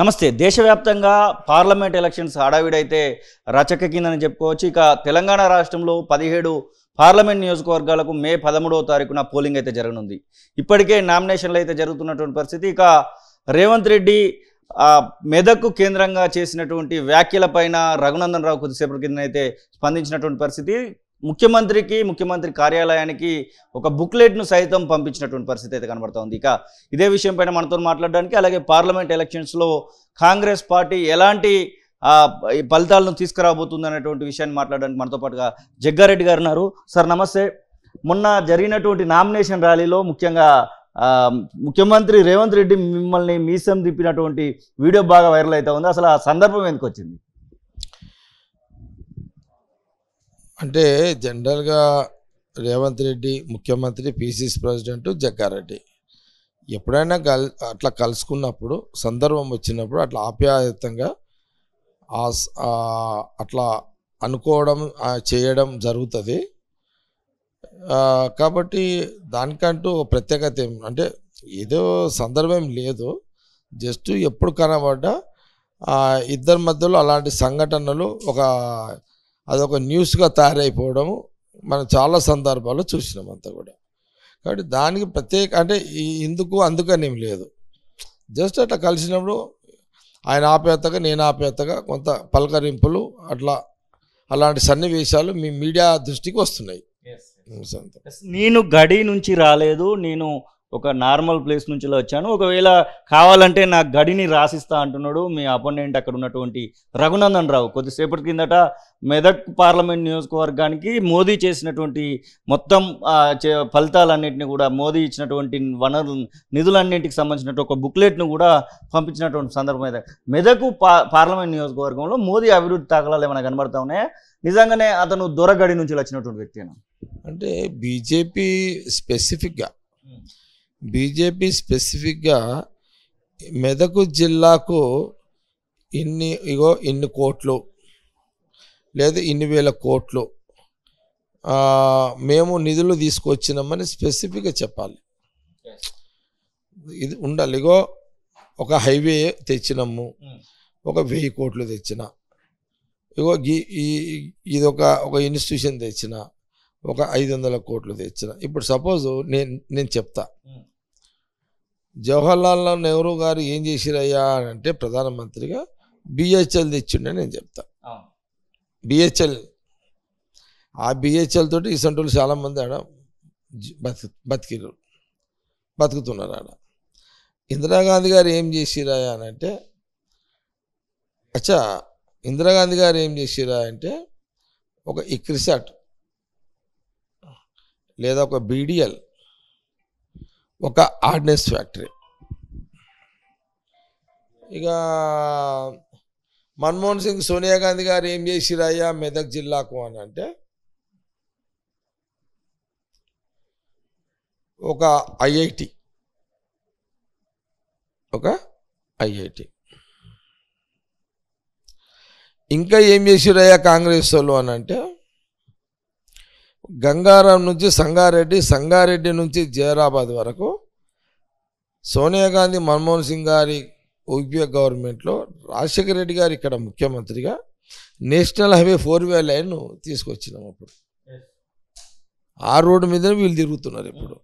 నమస్తే దేశవ్యాప్తంగా parliament elections హడావిడైతే రచక చెప్పుకోవచ్చు ఇక తెలంగాణ రాష్ట్రంలో పదిహేడు పార్లమెంట్ నియోజకవర్గాలకు మే పదమూడవ తారీఖున పోలింగ్ అయితే జరగనుంది ఇప్పటికే నామినేషన్లు అయితే జరుగుతున్నటువంటి పరిస్థితి ఇక రేవంత్ రెడ్డి మెదక్కు కేంద్రంగా చేసినటువంటి వ్యాఖ్యలపైన రఘునందన్ రావు కొద్దిసేపటి కింద అయితే స్పందించినటువంటి పరిస్థితి ముఖ్యమంత్రికి ముఖ్యమంత్రి కార్యాలయానికి ఒక బుక్లెట్ను సైతం పంపించినటువంటి పరిస్థితి అయితే ఉంది ఇక ఇదే విషయంపైన మనతో మాట్లాడడానికి అలాగే పార్లమెంట్ ఎలక్షన్స్లో కాంగ్రెస్ పార్టీ ఎలాంటి ఫలితాలను తీసుకురాబోతుంది అనేటువంటి విషయాన్ని మాట్లాడడానికి మనతో పాటుగా జగ్గారెడ్డి గారు ఉన్నారు సార్ నమస్తే మొన్న జరిగినటువంటి నామినేషన్ ర్యాలీలో ముఖ్యంగా ముఖ్యమంత్రి రేవంత్ రెడ్డి మిమ్మల్ని మీసం తిప్పినటువంటి వీడియో బాగా వైరల్ అవుతా ఉంది అసలు ఆ సందర్భం ఎందుకు వచ్చింది అంటే జనరల్గా రేవంత్ రెడ్డి ముఖ్యమంత్రి పీసీసీ ప్రెసిడెంట్ జగ్గారెడ్డి ఎప్పుడైనా కల్ అట్లా కలుసుకున్నప్పుడు సందర్భం వచ్చినప్పుడు అట్లా ఆప్యాయతంగా అట్లా అనుకోవడం చేయడం జరుగుతుంది కాబట్టి దానికంటూ ప్రత్యేకత ఏం అంటే ఏదో సందర్భం లేదు జస్ట్ ఎప్పుడు కనబడ్డా ఇద్దరి మధ్యలో అలాంటి సంఘటనలు ఒక అదొక న్యూస్గా తయారైపోవడము మనం చాలా సందర్భాల్లో చూసినాం అంతా కూడా కాబట్టి దానికి ప్రత్యేక అంటే ఇందుకు అందుకని లేదు జస్ట్ అట్లా కలిసినప్పుడు ఆయన ఆప్యాయతగా నేను ఆప్యాయతగా కొంత పలకరింపులు అట్లా అలాంటి సన్నివేశాలు మీ మీడియా దృష్టికి వస్తున్నాయి నేను గడి నుంచి రాలేదు నేను ఒక నార్మల్ ప్లేస్ నుంచి వచ్చాను ఒకవేళ కావాలంటే నా గడిని రాసిస్తా అంటున్నాడు మీ అపోనెంట్ అక్కడ ఉన్నటువంటి రఘునందన్ రావు కొద్దిసేపటి కిందట మెదక్ పార్లమెంట్ నియోజకవర్గానికి మోదీ చేసినటువంటి మొత్తం ఫలితాలన్నింటినీ కూడా మోదీ ఇచ్చినటువంటి వనరులు నిధులన్నింటికి సంబంధించినటువంటి ఒక బుక్లెట్ను కూడా పంపించినటువంటి సందర్భం అయితే మెదక్ పార్లమెంట్ నియోజకవర్గంలో మోదీ అభివృద్ధి తాకలాలు ఏమైనా కనబడతా నిజంగానే అతను దొరగడి నుంచి వచ్చినటువంటి వ్యక్తి అంటే బీజేపీ స్పెసిఫిక్గా బీజేపీ స్పెసిఫిక్గా మెదకు జిల్లాకు ఇన్ని ఇగో ఇన్ని కోట్లు లేదా ఇన్ని వేల కోట్లు మేము నిధులు తీసుకొచ్చినామని స్పెసిఫిక్గా చెప్పాలి ఇది ఉండాలి ఇగో ఒక హైవే తెచ్చినాము ఒక వెయ్యి కోట్లు తెచ్చిన ఇగో ఇది ఒక ఒక ఇన్స్టిట్యూషన్ తెచ్చిన ఒక ఐదు వందల కోట్లు తెచ్చిన ఇప్పుడు సపోజ్ నేను నేను చెప్తా జవహర్లాల్ నెహ్రూ గారు ఏం చేసిరయ్యా అని అంటే ప్రధానమంత్రిగా బిహెచ్ఎల్ తెచ్చిండని నేను చెప్తా బిహెచ్ఎల్ ఆ బిహెచ్ఎల్ తోటి ఈ సంటూలు చాలామంది ఆడ బతికి బతికిరు బతుకుతున్నారు ఆడ ఇందిరాగాంధీ గారు ఏం చేసిరా అని అంటే అచ్చా ఇందిరాగాంధీ గారు ఏం చేసిరా అంటే ఒక ఇక్రిసాట్ లేదా ఒక బీడిఎల్ ఒక ఆర్డినెన్స్ ఫ్యాక్టరీ ఇక మన్మోహన్ సింగ్ సోనియా గాంధీ గారు ఏం చేసిరయ్యా మెదక్ జిల్లాకు అని అంటే ఒక ఐఐటి ఒక ఐఐటి ఇంకా ఏం చేసిరయ్యా కాంగ్రెస్ వాళ్ళు అని అంటే గంగారం నుంచి సంగారెడ్డి సంగారెడ్డి నుంచి జయరాబాద్ వరకు సోనియా గాంధీ మన్మోహన్ సింగ్ గారి యూపీఏ గవర్నమెంట్లో రాజశేఖర రెడ్డి గారు ఇక్కడ ముఖ్యమంత్రిగా national highway four way line తీసుకొచ్చినాం అప్పుడు ఆ రోడ్డు మీద వీళ్ళు తిరుగుతున్నారు ఇప్పుడు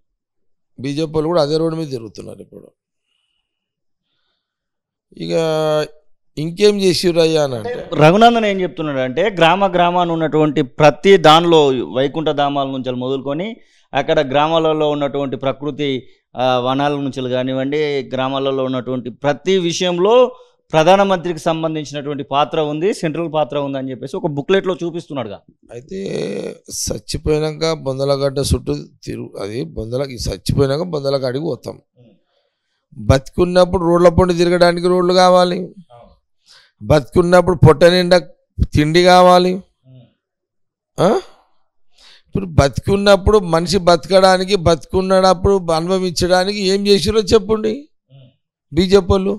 బీజేపీ కూడా అదే రోడ్డు మీద తిరుగుతున్నారు ఇప్పుడు ఇక ఇంకేం చేసిరయ్యా అని అంటే రఘునందన్ ఏం చెప్తున్నాడు అంటే గ్రామ గ్రామాన్ని ఉన్నటువంటి ప్రతి దానిలో వైకుంఠ ధామాల నుంచి మొదలుకొని అక్కడ గ్రామాలలో ఉన్నటువంటి ప్రకృతి వనాల నుంచి కానివ్వండి గ్రామాలలో ఉన్నటువంటి ప్రతి విషయంలో ప్రధానమంత్రికి సంబంధించినటువంటి పాత్ర ఉంది సెంట్రల్ పాత్ర ఉంది అని చెప్పేసి ఒక బుక్లెట్లో చూపిస్తున్నాడుగా అయితే చచ్చిపోయాక బొందలగడ్డ చుట్టూ తిరుగు అది బొందల చచ్చిపోయాక బొందలకి అడిగి పోతాం బతికున్నప్పుడు రోడ్ల పండు తిరగడానికి రోడ్లు కావాలి బతుకున్నప్పుడు పొట్ట నిండా తిండి కావాలి ఇప్పుడు బతికున్నప్పుడు మనిషి బతకడానికి బతుకున్నప్పుడు అనుభవించడానికి ఏం చేసిరో చెప్పండి బీజేపీలు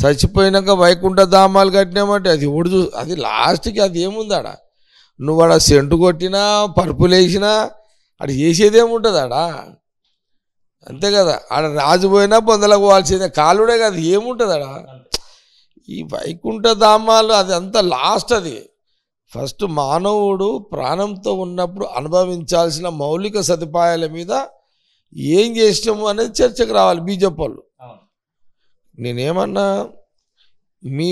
చచ్చిపోయినాక వైకుంఠ ధామాలు కట్టినామంటే అది ఉడుదు అది లాస్ట్కి అది ఏముంది ఏముందాడ నువ్వు అడ సెంటు కొట్టినా పరుపులు వేసినా ఆడ చేసేదేముంటుంది ఆడ అంతే కదా ఆడ రాజు పోయినా పొందలకు పోవాల్సిందే కాలుడే కదా ఏముంటుంది అడా ఈ వైకుంఠధామాలు అది అంత లాస్ట్ అది ఫస్ట్ మానవుడు ప్రాణంతో ఉన్నప్పుడు అనుభవించాల్సిన మౌలిక సదుపాయాల మీద ఏం చేసినాము అనేది చర్చకు రావాలి బీజేపీ వాళ్ళు నేనేమన్నా మీ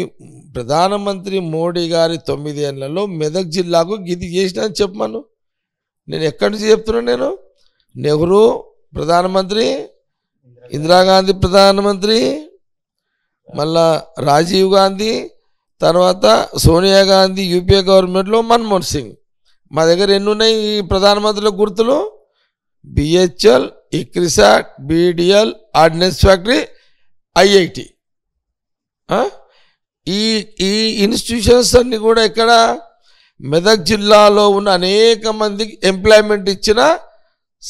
ప్రధానమంత్రి మోడీ గారి తొమ్మిదేళ్లలో మెదక్ జిల్లాకు గిది చేసిన అని చెప్పమను నేను ఎక్కడి నుంచి చెప్తున్నాను నేను నెహ్రూ ప్రధానమంత్రి ఇందిరాగాంధీ ప్రధానమంత్రి మళ్ళా రాజీవ్ గాంధీ తర్వాత సోనియా గాంధీ యూపీఏ గవర్నమెంట్లో మన్మోహన్ సింగ్ మా దగ్గర ఎన్ని ఉన్నాయి ఈ ప్రధానమంత్రుల గుర్తులు BHEL ICRISAT BDL ordnance factory IIT ఈ ఈ ఇన్స్టిట్యూషన్స్ అన్నీ కూడా ఇక్కడ మెదక్ జిల్లాలో ఉన్న అనేక మందికి ఎంప్లాయ్మెంట్ ఇచ్చిన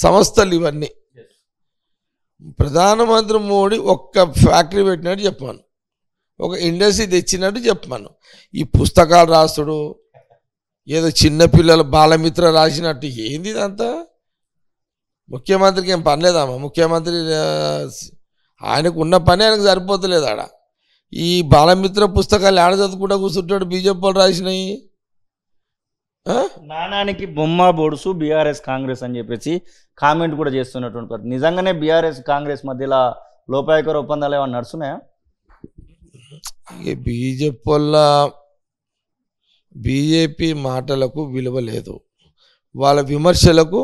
సంస్థలు ఇవన్నీ ప్రధానమంత్రి మోడీ ఒక్క ఫ్యాక్టరీ పెట్టినట్టు చెప్పాను ఒక ఇండస్ట్రీ తెచ్చినట్టు చెప్పమను ఈ పుస్తకాలు రాస్తుడు ఏదో చిన్నపిల్లలు బాలమిత్ర రాసినట్టు ఏంది ఇదంతా ముఖ్యమంత్రికి ఏం పనిలేదమ్మా ముఖ్యమంత్రి ఆయనకు ఉన్న పని ఆయనకు సరిపోతలేదు ఆడ ఈ బాలమిత్ర పుస్తకాలు ఆడ చదువుకుంటా కూర్చుంటాడు బీజేపీ వాళ్ళు రాసినాయి నానానికి బొమ్మ బొడుసు బీఆర్ఎస్ కాంగ్రెస్ అని చెప్పేసి కామెంట్ కూడా చేస్తున్నటువంటి నిజంగానే బీఆర్ఎస్ కాంగ్రెస్ మధ్యలో లోపాయకర ఒప్పందాలు ఏమైనా నడుస్తున్నాయా బి జెప్ వల్ల బీజేపీ మాటలకు విలువ లేదు వాళ్ళ విమర్శలకు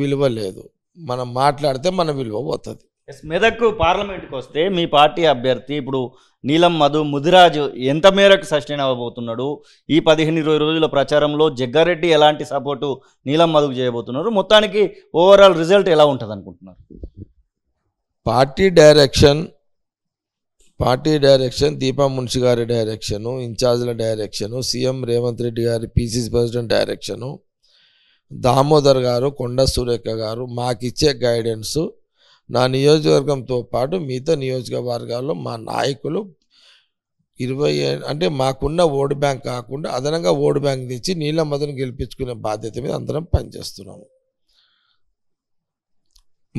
విలువ లేదు మనం మాట్లాడితే మన విలువ పోతుంది మెదక్కు పార్లమెంట్కి వస్తే మీ పార్టీ అభ్యర్థి ఇప్పుడు నీలం మధు ముదిరాజు ఎంత మేరకు సస్టైన్ అవ్వబోతున్నాడు ఈ పదిహేను ఇరవై రోజుల ప్రచారంలో జగ్గారెడ్డి ఎలాంటి సపోర్టు నీలం మధుకు చేయబోతున్నారు మొత్తానికి ఓవరాల్ రిజల్ట్ ఎలా ఉంటుంది అనుకుంటున్నారు party direction party direction Deepa Munshi గారి డైరెక్షను ఇన్ఛార్జ్ల డైరెక్షను సీఎం రేవంత్ రెడ్డి గారి పీసీసీ ప్రెసిడెంట్ డైరెక్షను దామోదర్ గారు కొండ సురేఖ గారు మాకిచ్చే గైడెన్సు నా నియోజకవర్గంతో పాటు మిగతా నియోజకవర్గాల్లో మా నాయకులు ఇరవై అంటే మాకున్న ఓటు బ్యాంక్ కాకుండా అదనంగా ఓటు బ్యాంక్ తెచ్చి నీళ్ళ మదను గెలిపించుకునే బాధ్యత మీద అందరం పనిచేస్తున్నాము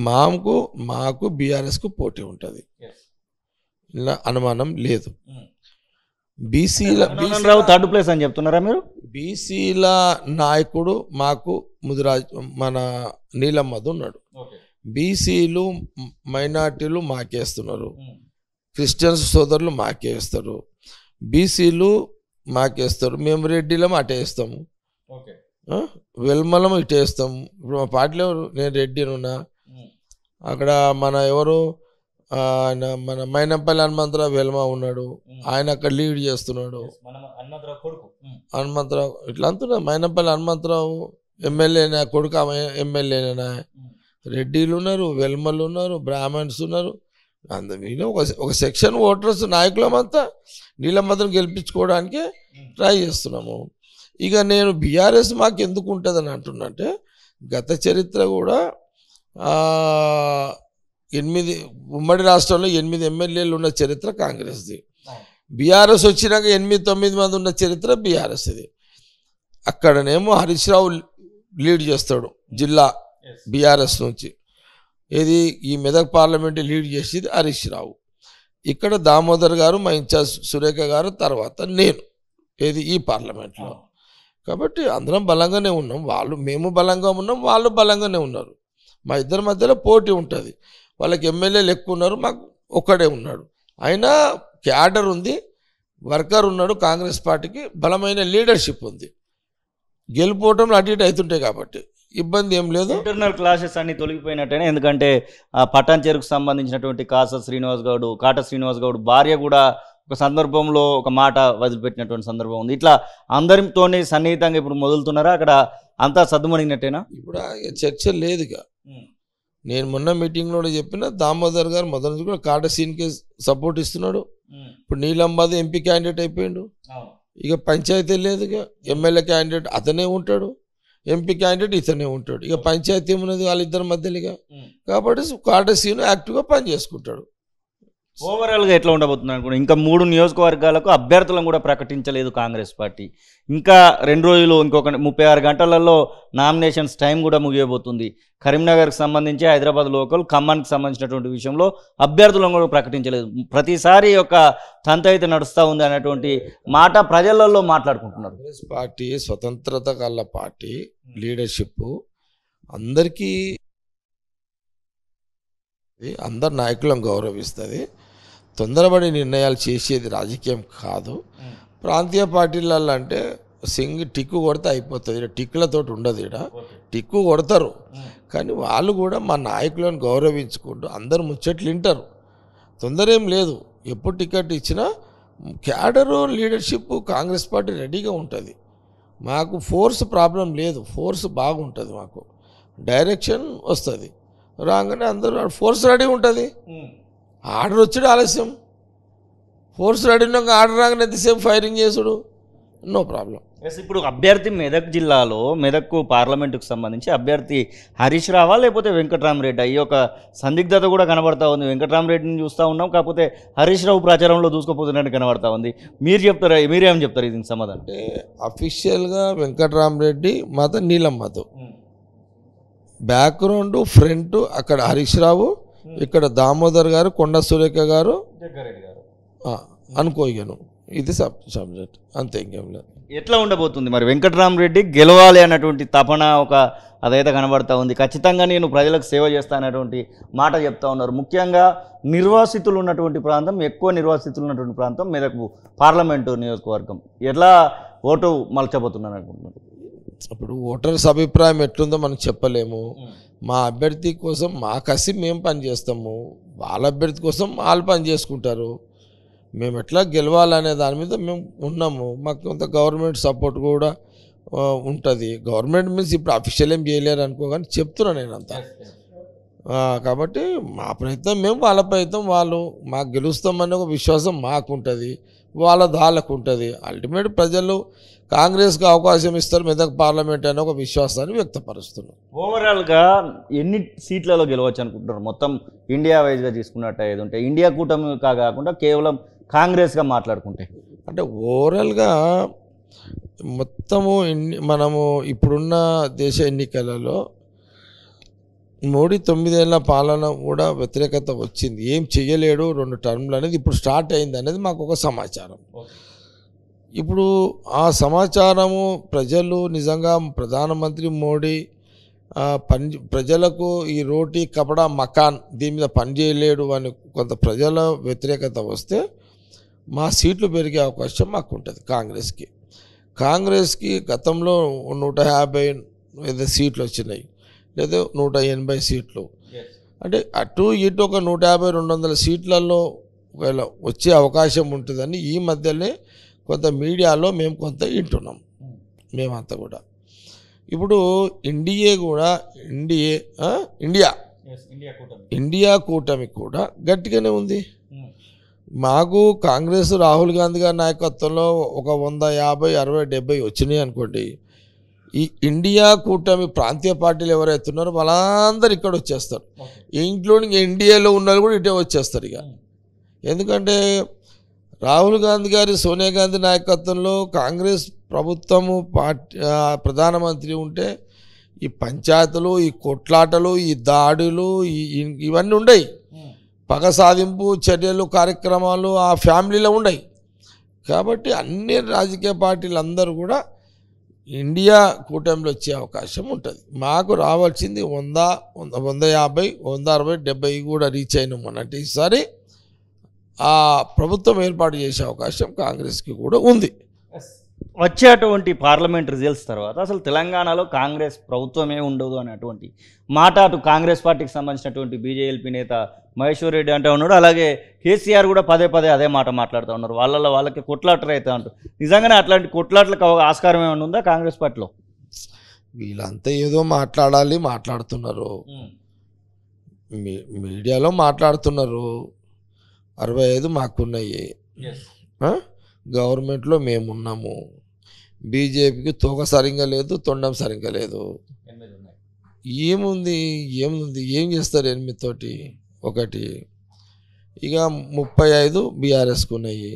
మాకు మాకు బీఆర్ఎస్కు పోటీ ఉంటుంది అనుమానం లేదు బీసీల రావు థర్డ్ ప్లేస్ అని చెప్తున్నారా మీరు బీసీల నాయకుడు మాకు ముదిరాజ్ మన నీలమ్మది ఉన్నాడు బీసీలు మైనార్టీలు మాకేస్తున్నారు క్రిస్టియన్స్ సోదరులు మాకేస్తారు బీసీలు మాకేస్తారు మేము అటే అటేస్తాము వెల్మలం ఇటేస్తాము ఇప్పుడు మా పార్టీలో నేను రెడ్డినున్నా అక్కడ మన ఎవరు ఆయన మన మైనంపల్లి హనుమంతరావు వెల్మ ఉన్నాడు ఆయన అక్కడ లీడ్ చేస్తున్నాడు హనుమంతరావు ఇట్లా అంటున్నా మైనంపల్లి హనుమంతరావు ఎమ్మెల్యేనా కొడుకు ఆమె ఎమ్మెల్యేనా రెడ్డిలు ఉన్నారు వెల్మలు ఉన్నారు బ్రాహ్మణ్స్ ఉన్నారు అందు మీద ఒక ఒక సెక్షన్ ఓటర్స్ నాయకులం అంతా మాత్రం గెలిపించుకోవడానికి ట్రై చేస్తున్నాము ఇక నేను బీఆర్ఎస్ మాకు ఎందుకు అంటున్నా అంటే గత చరిత్ర కూడా ఎనిమిది ఉమ్మడి రాష్ట్రంలో ఎనిమిది ఎమ్మెల్యేలు ఉన్న చరిత్ర కాంగ్రెస్ది బీఆర్ఎస్ వచ్చినాక ఎనిమిది తొమ్మిది మంది ఉన్న చరిత్ర బీఆర్ఎస్ది అక్కడనేమో హరీష్ రావు లీడ్ చేస్తాడు జిల్లా బీఆర్ఎస్ నుంచి ఏది ఈ మెదక్ పార్లమెంట్ లీడ్ చేసేది హరీష్ రావు ఇక్కడ దామోదర్ గారు మా ఇన్ఛార్జ్ సురేఖ గారు తర్వాత నేను ఏది ఈ పార్లమెంట్లో కాబట్టి అందరం బలంగానే ఉన్నాం వాళ్ళు మేము బలంగా ఉన్నాం వాళ్ళు బలంగానే ఉన్నారు మా ఇద్దరి మధ్యలో పోటీ ఉంటుంది వాళ్ళకి ఎమ్మెల్యేలు ఎక్కువ ఉన్నారు మాకు ఒక్కడే ఉన్నాడు అయినా క్యాడర్ ఉంది వర్కర్ ఉన్నాడు కాంగ్రెస్ పార్టీకి బలమైన లీడర్షిప్ ఉంది గెలుపోవటంలో అటు ఇటు అవుతుంటాయి కాబట్టి ఇబ్బంది ఏం లేదు ఇంటర్నల్ క్లాషెస్ అన్ని తొలగిపోయినట్టేనే ఎందుకంటే పటాన్ చెరుకు సంబంధించినటువంటి కాస శ్రీనివాస్ గౌడ్ కాట శ్రీనివాస్ గౌడ్ భార్య కూడా ఒక సందర్భంలో ఒక మాట వదిలిపెట్టినటువంటి సందర్భం ఉంది ఇట్లా అందరితోనే సన్నిహితంగా ఇప్పుడు మొదలుతున్నారా అక్కడ అంతా సద్దుమణిగినట్టేనా ఇప్పుడు చర్చ లేదుగా నేను మొన్న మీటింగ్లో చెప్పిన దామోదర్ గారు మొదటి నుంచి కూడా కాట సీన్కి సపోర్ట్ ఇస్తున్నాడు ఇప్పుడు నీలంబాద్ ఎంపీ క్యాండిడేట్ అయిపోయిండు ఇక పంచాయతీ లేదు ఇక ఎమ్మెల్యే క్యాండిడేట్ అతనే ఉంటాడు ఎంపీ క్యాండిడేట్ ఇతనే ఉంటాడు ఇక పంచాయతీ ఉన్నది వాళ్ళిద్దరి మధ్యలో ఇక కాబట్టి కాట సీన్ యాక్టివ్గా పనిచేసుకుంటాడు ఓవరాల్గా ఎట్లా ఉండబోతుంది కూడా ఇంకా మూడు నియోజకవర్గాలకు అభ్యర్థులను కూడా ప్రకటించలేదు కాంగ్రెస్ పార్టీ ఇంకా రెండు రోజులు ఇంకొక ముప్పై ఆరు గంటలలో నామినేషన్స్ టైం కూడా ముగియబోతుంది కరీంనగర్కి సంబంధించి హైదరాబాద్ లోకల్ ఖమ్మానికి సంబంధించినటువంటి విషయంలో అభ్యర్థులను కూడా ప్రకటించలేదు ప్రతిసారి యొక్క తంత అయితే నడుస్తూ ఉంది అనేటువంటి మాట ప్రజలలో మాట్లాడుకుంటున్నారు కాంగ్రెస్ పార్టీ స్వతంత్రత గల పార్టీ లీడర్షిప్ అందరికీ అందరు నాయకులను గౌరవిస్తుంది తొందరపడి నిర్ణయాలు చేసేది రాజకీయం కాదు ప్రాంతీయ పార్టీలలో అంటే సింగ్ టిక్కు కొడితే అయిపోతుంది ఇక్కడ టిక్కులతో ఉండదు ఇక్కడ టిక్కు కొడతారు కానీ వాళ్ళు కూడా మా నాయకులను గౌరవించుకుంటూ అందరు ముచ్చట్లు వింటారు తొందర ఏం లేదు ఎప్పుడు టికెట్ ఇచ్చినా క్యాడరు లీడర్షిప్ కాంగ్రెస్ పార్టీ రెడీగా ఉంటుంది మాకు ఫోర్స్ ప్రాబ్లం లేదు ఫోర్స్ బాగుంటుంది మాకు డైరెక్షన్ వస్తుంది రాగానే అందరూ ఫోర్స్ రెడీ ఉంటుంది ఆర్డర్ వచ్చాడు ఆలస్యం ఫోర్స్ అడిగినాక ఆర్డర్ రాగానే ఎంతసేపు ఫైరింగ్ చేసుడు నో ప్రాబ్లం ఎస్ ఇప్పుడు అభ్యర్థి మెదక్ జిల్లాలో మెదక్కు పార్లమెంటుకు సంబంధించి అభ్యర్థి హరీష్ రావా లేకపోతే వెంకట్రామరెడ్డి ఈ యొక్క సందిగ్ధత కూడా కనబడతా ఉంది వెంకట్రామరెడ్డిని చూస్తూ ఉన్నాం కాకపోతే హరీష్ రావు ప్రచారంలో దూసుకుపోతున్నట్టు కనబడతా ఉంది మీరు చెప్తారా మీరేమని చెప్తారు దీనికి సమాధానం అంటే అఫీషియల్గా వెంకట్రామరెడ్డి మత నీలం మతం hmm. బ్యాక్గ్రౌండ్ ఫ్రంట్ అక్కడ హరీష్ రావు ఇక్కడ దామోదర్ గారు కొండ సురేఖ గారు అనుకోగలను ఇది సబ్జెక్ట్ అంతే ఇంకేం లేదు ఎట్లా ఉండబోతుంది మరి వెంకటరామరెడ్డి గెలవాలి అన్నటువంటి తపన ఒక అదైతే కనబడతా ఉంది ఖచ్చితంగా నేను ప్రజలకు సేవ చేస్తానటువంటి మాట చెప్తా ఉన్నారు ముఖ్యంగా నిర్వాసితులు ఉన్నటువంటి ప్రాంతం ఎక్కువ నిర్వాసితులు ఉన్నటువంటి ప్రాంతం మీదకు పార్లమెంటు నియోజకవర్గం ఎట్లా ఓటు మలచబోతున్నాను అనుకుంటున్నాను ఇప్పుడు ఓటర్స్ అభిప్రాయం ఎట్లుందో మనం చెప్పలేము మా అభ్యర్థి కోసం మా కసి మేము పనిచేస్తాము వాళ్ళ అభ్యర్థి కోసం వాళ్ళు పని చేసుకుంటారు మేము ఎట్లా గెలవాలనే దాని మీద మేము ఉన్నాము మాకు కొంత గవర్నమెంట్ సపోర్ట్ కూడా ఉంటుంది గవర్నమెంట్ మీన్స్ ఇప్పుడు అఫీషియల్ ఏం చేయలేరు అనుకో కానీ చెప్తున్నాను నేను అంతా కాబట్టి మా ప్రయత్నం మేము వాళ్ళ ప్రయత్నం వాళ్ళు మాకు గెలుస్తామనే ఒక విశ్వాసం మాకుంటుంది వాళ్ళ దాళ్ళకు ఉంటుంది అల్టిమేట్ ప్రజలు కాంగ్రెస్కి అవకాశం ఇస్తారు మెదక్ పార్లమెంట్ అనే ఒక విశ్వాసాన్ని వ్యక్తపరుస్తున్నారు ఓవరాల్గా ఎన్ని సీట్లలో గెలవచ్చు అనుకుంటున్నారు మొత్తం ఇండియా వైజ్గా తీసుకున్నట్టు ఏది ఉంటే ఇండియా కూటమి కాకుండా కేవలం కాంగ్రెస్గా మాట్లాడుకుంటే అంటే ఓవరాల్గా మొత్తము మనము ఇప్పుడున్న దేశ ఎన్నికలలో మోడీ తొమ్మిదేళ్ల పాలన కూడా వ్యతిరేకత వచ్చింది ఏం చేయలేడు రెండు టర్మ్లు అనేది ఇప్పుడు స్టార్ట్ అయింది అనేది మాకు ఒక సమాచారం ఇప్పుడు ఆ సమాచారము ప్రజలు నిజంగా ప్రధానమంత్రి మోడీ పని ప్రజలకు ఈ రోటీ కపడ మకాన్ దీని మీద పనిచేయలేడు అని కొంత ప్రజల వ్యతిరేకత వస్తే మా సీట్లు పెరిగే అవకాశం మాకు ఉంటుంది కాంగ్రెస్కి కాంగ్రెస్కి గతంలో నూట యాభై సీట్లు వచ్చినాయి లేదా నూట ఎనభై సీట్లు అంటే అటు ఇటు ఒక నూట యాభై రెండు వందల సీట్లలో ఒకవేళ వచ్చే అవకాశం ఉంటుందని ఈ మధ్యనే కొంత మీడియాలో మేము కొంత వింటున్నాం hmm. మేమంతా కూడా ఇప్పుడు ఎన్డీఏ కూడా ఎన్డీఏ ఇండియా ఇండియా కూటమి కూడా గట్టిగానే ఉంది hmm. మాకు కాంగ్రెస్ రాహుల్ గాంధీ గారి నాయకత్వంలో ఒక వంద యాభై అరవై డెబ్బై వచ్చినాయి అనుకోండి ఈ ఇండియా కూటమి ప్రాంతీయ పార్టీలు ఎవరైతే ఉన్నారో వాళ్ళందరూ ఇక్కడ వచ్చేస్తారు ఇంక్లూడింగ్ ఎన్డీఏలో ఉన్న కూడా ఇటే వచ్చేస్తారు ఇక ఎందుకంటే రాహుల్ గాంధీ గారి సోనియా గాంధీ నాయకత్వంలో కాంగ్రెస్ ప్రభుత్వము పార్టీ ప్రధానమంత్రి ఉంటే ఈ పంచాయతీలు ఈ కొట్లాటలు ఈ దాడులు ఇవన్నీ ఉండయి పగ సాధింపు చర్యలు కార్యక్రమాలు ఆ ఫ్యామిలీలో ఉండయి కాబట్టి అన్ని రాజకీయ పార్టీలు అందరూ కూడా ఇండియా కూటమిలో వచ్చే అవకాశం ఉంటుంది మాకు రావాల్సింది వంద వంద వంద యాభై వంద అరవై డెబ్బై కూడా రీచ్ అయినాం అన్నట్టు ఈసారి ఆ ప్రభుత్వం ఏర్పాటు చేసే అవకాశం కాంగ్రెస్కి కూడా ఉంది వచ్చేటువంటి పార్లమెంట్ రిజల్ట్స్ తర్వాత అసలు తెలంగాణలో కాంగ్రెస్ ప్రభుత్వమే ఉండదు అనేటువంటి మాట అటు కాంగ్రెస్ పార్టీకి సంబంధించినటువంటి బీజేఎల్పీ నేత మహేశ్వర్ రెడ్డి అంటే ఉన్నాడు అలాగే కేసీఆర్ కూడా పదే పదే అదే మాట మాట్లాడుతూ ఉన్నారు వాళ్ళల్లో వాళ్ళకి కొట్లాటలు అవుతా ఉంటారు నిజంగానే అట్లాంటి కొట్లాట్లకు ఆస్కారం ఏమైనా ఉందా కాంగ్రెస్ పార్టీలో వీళ్ళంతా ఏదో మాట్లాడాలి మాట్లాడుతున్నారు మీడియాలో మాట్లాడుతున్నారు అరవై ఐదు మాకున్నాయి గవర్నమెంట్లో మేమున్నాము బీజేపీకి తోక సరిగ్గా లేదు తొండం సరిగ్గా లేదు ఏముంది ఏముంది ఏం చేస్తారు ఎనిమిదితోటి ఒకటి ఇక ముప్పై ఐదు బీఆర్ఎస్కి ఉన్నాయి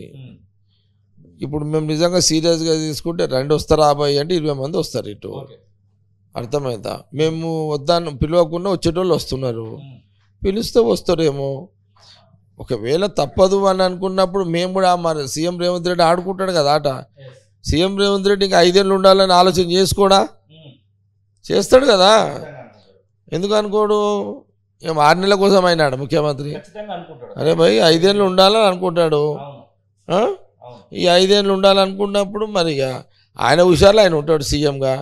ఇప్పుడు మేము నిజంగా సీరియస్గా తీసుకుంటే రెండు వస్తారు రాబోయే అంటే ఇరవై మంది వస్తారు ఇటు అర్థమైందా మేము వద్దాను పిలవకుండా వచ్చేటోళ్ళు వస్తున్నారు పిలిస్తే వస్తారేమో ఒకవేళ తప్పదు అని అనుకున్నప్పుడు మేము కూడా మరి సీఎం రేవంత్ రెడ్డి ఆడుకుంటాడు కదా ఆట సీఎం రేవంత్ రెడ్డి ఇంకా ఐదేళ్ళు ఉండాలని ఆలోచన చేసుకోడా hmm. చేస్తాడు కదా ఎందుకు అనుకోడు ఏం ఆరు నెలల కోసం అయినాడు ముఖ్యమంత్రి అరే భయ్ ఐదేళ్ళు ఉండాలని అనుకుంటాడు ఈ ఐదేళ్ళు ఉండాలనుకున్నప్పుడు మరి ఇక ఆయన హుషారులో ఆయన ఉంటాడు సీఎంగా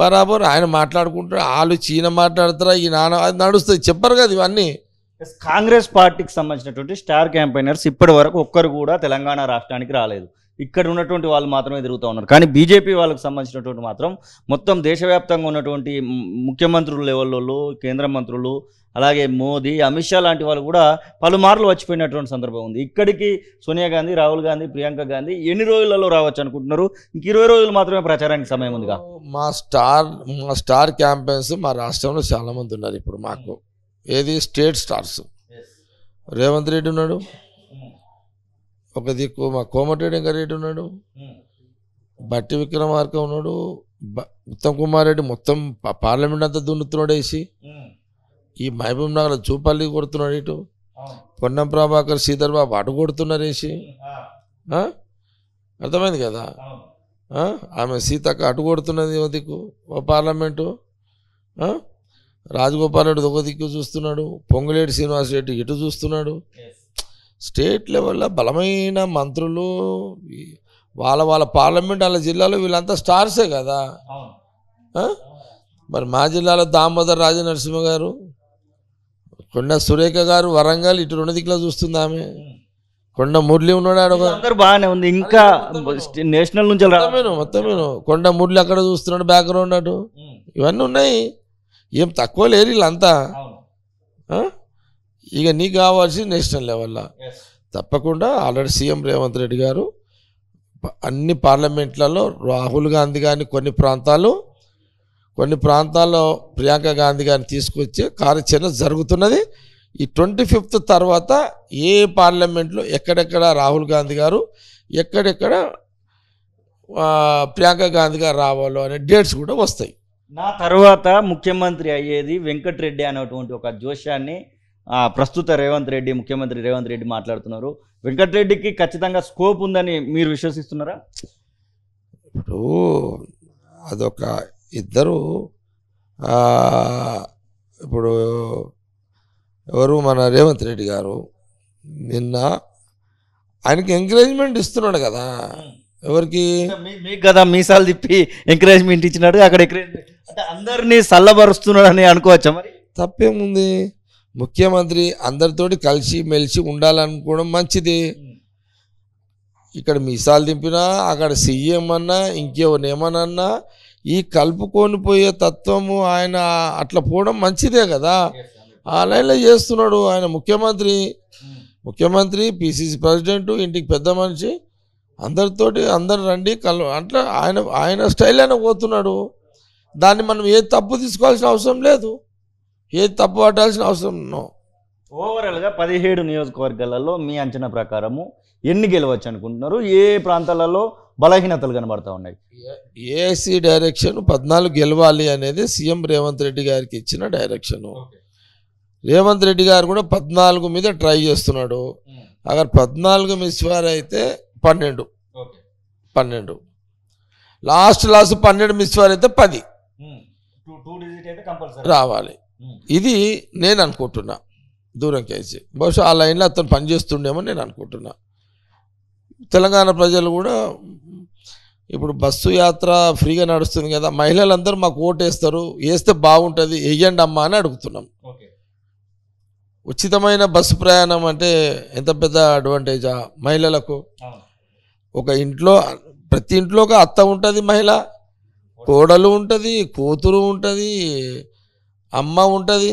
బరాబర్ ఆయన మాట్లాడుకుంటాడు వాళ్ళు చీన మాట్లాడతారా ఈ నాన్న అది నడుస్తుంది చెప్పరు కదా ఇవన్నీ కాంగ్రెస్ పార్టీకి సంబంధించినటువంటి స్టార్ క్యాంపెయినర్స్ ఇప్పటి వరకు ఒక్కరు కూడా తెలంగాణ రాష్ట్రానికి రాలేదు ఇక్కడ ఉన్నటువంటి వాళ్ళు మాత్రమే తిరుగుతూ ఉన్నారు కానీ బీజేపీ వాళ్ళకి సంబంధించినటువంటి మాత్రం మొత్తం దేశవ్యాప్తంగా ఉన్నటువంటి ముఖ్యమంత్రులు లెవెల్లో కేంద్ర మంత్రులు అలాగే మోదీ అమిత్ షా లాంటి వాళ్ళు కూడా పలుమార్లు వచ్చిపోయినటువంటి సందర్భం ఉంది ఇక్కడికి సోనియా గాంధీ రాహుల్ గాంధీ ప్రియాంక గాంధీ ఎన్ని రోజులలో రావచ్చు అనుకుంటున్నారు ఇంక ఇరవై రోజులు మాత్రమే ప్రచారానికి సమయం ఉందిగా మా స్టార్ మా స్టార్ క్యాంపెయిన్స్ మా రాష్ట్రంలో చాలామంది ఉన్నారు ఇప్పుడు మాకు ఏది స్టేట్ స్టార్స్ రేవంత్ రెడ్డి ఉన్నాడు ఒక దిక్కు మా కోమటిరెడ్డి రెడ్డి ఉన్నాడు hmm. బట్టి విక్రమార్క ఉన్నాడు ఉత్తమ్ కుమార్ రెడ్డి మొత్తం పార్లమెంట్ అంతా దున్నుతున్నాడు వేసి hmm. ఈ మహబూబ్ నగర్ చూపల్లి కొడుతున్నాడు ఇటు hmm. పొన్నం ప్రభాకర్ శ్రీధర్ బాబు అటు కొడుతున్నారు వేసి ah. అర్థమైంది కదా ఆమె సీతక్క అటు కొడుతున్నది దిక్కు పార్లమెంటు రాజగోపాల్ రెడ్డి ఒక దిక్కు చూస్తున్నాడు పొంగులేటి శ్రీనివాస్ రెడ్డి ఇటు చూస్తున్నాడు స్టేట్ లెవెల్లో బలమైన మంత్రులు వాళ్ళ వాళ్ళ పార్లమెంట్ వాళ్ళ జిల్లాలో వీళ్ళంతా స్టార్సే కదా మరి మా జిల్లాలో దామోదర్ రాజ నరసింహ గారు కొండ సురేఖ గారు వరంగల్ ఇటు రెండు దిక్కులో చూస్తుంది ఆమె కొండ మురళి ఉన్నాడు అందరు బాగానే ఉంది ఇంకా నేషనల్ నుంచి మొత్తం మొత్తమేను కొండ మురళి అక్కడ చూస్తున్నాడు బ్యాక్గ్రౌండ్ అటు ఇవన్నీ ఉన్నాయి ఏం తక్కువ లేరు వీళ్ళంతా ఇక నీకు కావాల్సింది నేషనల్ లెవెల్లో తప్పకుండా ఆల్రెడీ సీఎం రేవంత్ రెడ్డి గారు అన్ని పార్లమెంట్లలో రాహుల్ గాంధీ గారిని కొన్ని ప్రాంతాలు కొన్ని ప్రాంతాల్లో ప్రియాంక గాంధీ గారిని తీసుకొచ్చే కార్యాచరణ జరుగుతున్నది ఈ ట్వంటీ ఫిఫ్త్ తర్వాత ఏ పార్లమెంట్లో ఎక్కడెక్కడ రాహుల్ గాంధీ గారు ఎక్కడెక్కడ ప్రియాంక గాంధీ గారు రావాలో అనే డేట్స్ కూడా వస్తాయి నా తర్వాత ముఖ్యమంత్రి అయ్యేది వెంకటరెడ్డి అనేటువంటి ఒక జోష్యాన్ని ప్రస్తుత రేవంత్ రెడ్డి ముఖ్యమంత్రి రేవంత్ రెడ్డి మాట్లాడుతున్నారు వెంకటరెడ్డికి ఖచ్చితంగా స్కోప్ ఉందని మీరు విశ్వసిస్తున్నారా ఇప్పుడు అదొక ఇద్దరు ఇప్పుడు ఎవరు మన రేవంత్ రెడ్డి గారు నిన్న ఆయనకి ఎంకరేజ్మెంట్ ఇస్తున్నాడు కదా ఎవరికి మీకు కదా మీసాలు తిప్పి ఎంకరేజ్మెంట్ ఇచ్చినాడు అక్కడ ఎంకరేజ్మెంట్ అంటే అందరినీ చల్లబరుస్తున్నాడని అనుకోవచ్చా మరి తప్పేముంది ముఖ్యమంత్రి అందరితోటి కలిసి మెలిసి ఉండాలనుకోవడం మంచిది ఇక్కడ మీసాలు దింపినా అక్కడ సీఎం అన్నా ఇంకెవరేమనన్నా ఈ కలుపుకొని పోయే తత్వము ఆయన అట్లా పోవడం మంచిదే కదా ఆ లైన్లో చేస్తున్నాడు ఆయన ముఖ్యమంత్రి ముఖ్యమంత్రి పిసిసి ప్రెసిడెంట్ ఇంటికి పెద్ద మనిషి అందరితోటి అందరు రండి కలు అట్లా ఆయన ఆయన స్టైల్ అయినా పోతున్నాడు దాన్ని మనం ఏ తప్పు తీసుకోవాల్సిన అవసరం లేదు ఏ తప్పు పట్టాల్సిన అవసరం నో ఓవరాల్గా పదిహేడు నియోజకవర్గాలలో మీ అంచనా ప్రకారము ఎన్ని గెలవచ్చు అనుకుంటున్నారు ఏ ప్రాంతాలలో బలహీనతలు కనబడతా ఉన్నాయి ఏసీ డైరెక్షన్ పద్నాలుగు గెలవాలి అనేది సీఎం రేవంత్ రెడ్డి గారికి ఇచ్చిన డైరెక్షన్ రేవంత్ రెడ్డి గారు కూడా పద్నాలుగు మీద ట్రై చేస్తున్నాడు అక్కడ పద్నాలుగు మిస్ ఫైర్ అయితే పన్నెండు పన్నెండు లాస్ట్ లాస్ట్ పన్నెండు మిస్ ఫైర్ అయితే పది రావాలి ఇది నేను అనుకుంటున్నా దూరం కేసీ బహుశా ఆ లైన్లో అతను పనిచేస్తుండేమో నేను అనుకుంటున్నా తెలంగాణ ప్రజలు కూడా ఇప్పుడు బస్సు యాత్ర ఫ్రీగా నడుస్తుంది కదా మహిళలందరూ మాకు ఓటేస్తారు వేస్తే బాగుంటుంది వెయ్యండి అమ్మా అని అడుగుతున్నాం ఉచితమైన బస్సు ప్రయాణం అంటే ఎంత పెద్ద అడ్వాంటేజా మహిళలకు ఒక ఇంట్లో ప్రతి ఇంట్లో ఒక అత్త ఉంటుంది మహిళ కోడలు ఉంటుంది కూతురు ఉంటుంది అమ్మ ఉంటుంది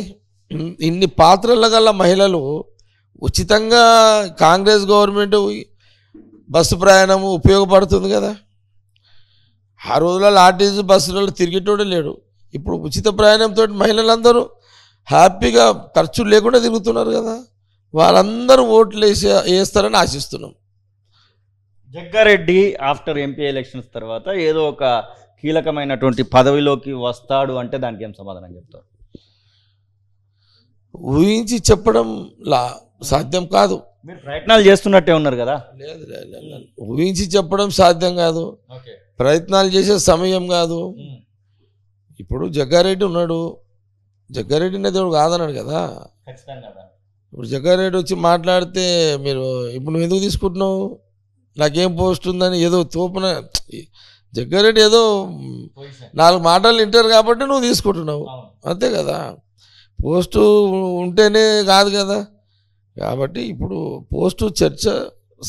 ఇన్ని పాత్రల గల మహిళలు ఉచితంగా కాంగ్రెస్ గవర్నమెంట్ బస్సు ప్రయాణము ఉపయోగపడుతుంది కదా ఆ రోజులలో ఆర్టీసీ బస్సులలో తిరిగేటోడే లేడు ఇప్పుడు ఉచిత ప్రయాణంతో మహిళలందరూ హ్యాపీగా ఖర్చు లేకుండా తిరుగుతున్నారు కదా వాళ్ళందరూ ఓట్లు వేసే వేస్తారని ఆశిస్తున్నాం జగ్గారెడ్డి ఆఫ్టర్ ఎంపీ ఎలక్షన్స్ తర్వాత ఏదో ఒక కీలకమైనటువంటి పదవిలోకి వస్తాడు అంటే దానికి ఏం సమాధానం చెప్తారు ఊహించి చెప్పడం లా సాధ్యం కాదు మీరు ప్రయత్నాలు చేస్తున్నట్టే ఉన్నారు కదా లేదు లేదు ఊహించి చెప్పడం సాధ్యం కాదు ప్రయత్నాలు చేసే సమయం కాదు ఇప్పుడు జగ్గారెడ్డి ఉన్నాడు జగ్గారెడ్డి అనేది ఎవడు కాదన్నాడు కదా ఇప్పుడు జగ్గారెడ్డి వచ్చి మాట్లాడితే మీరు ఇప్పుడు నువ్వు ఎందుకు తీసుకుంటున్నావు నాకేం పోస్ట్ ఉందని ఏదో తోపున జగ్గారెడ్డి ఏదో నాలుగు మాటలు వింటారు కాబట్టి నువ్వు తీసుకుంటున్నావు అంతే కదా పోస్టు ఉంటేనే కాదు కదా కాబట్టి ఇప్పుడు పోస్టు చర్చ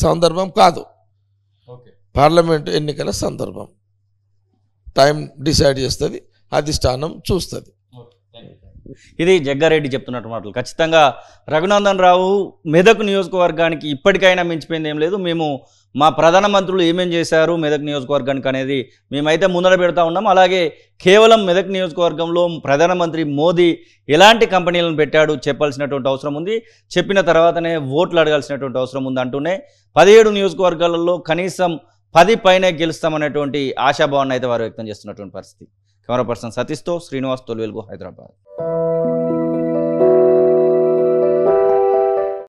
సందర్భం కాదు పార్లమెంట్ ఎన్నికల సందర్భం టైం డిసైడ్ చేస్తుంది అధిష్టానం చూస్తుంది ఇది జగ్గారెడ్డి చెప్తున్నట్టు మాటలు ఖచ్చితంగా రఘునందన్ రావు మెదక్ నియోజకవర్గానికి ఇప్పటికైనా మించిపోయింది ఏం లేదు మేము మా ప్రధానమంత్రులు ఏమేం చేశారు మెదక్ నియోజకవర్గానికి అనేది మేమైతే ముందర పెడతా ఉన్నాం అలాగే కేవలం మెదక్ నియోజకవర్గంలో ప్రధానమంత్రి మోదీ ఎలాంటి కంపెనీలను పెట్టాడు చెప్పాల్సినటువంటి అవసరం ఉంది చెప్పిన తర్వాతనే ఓట్లు అడగాల్సినటువంటి అవసరం ఉంది అంటూనే పదిహేడు నియోజకవర్గాలలో కనీసం పది పైనే గెలుస్తామనేటువంటి ఆశాభావాన్ని అయితే వారు వ్యక్తం చేస్తున్నటువంటి పరిస్థితి కెమెరా పర్సన్ సతీష్తో శ్రీనివాస్ తొలివెలుగు హైదరాబాద్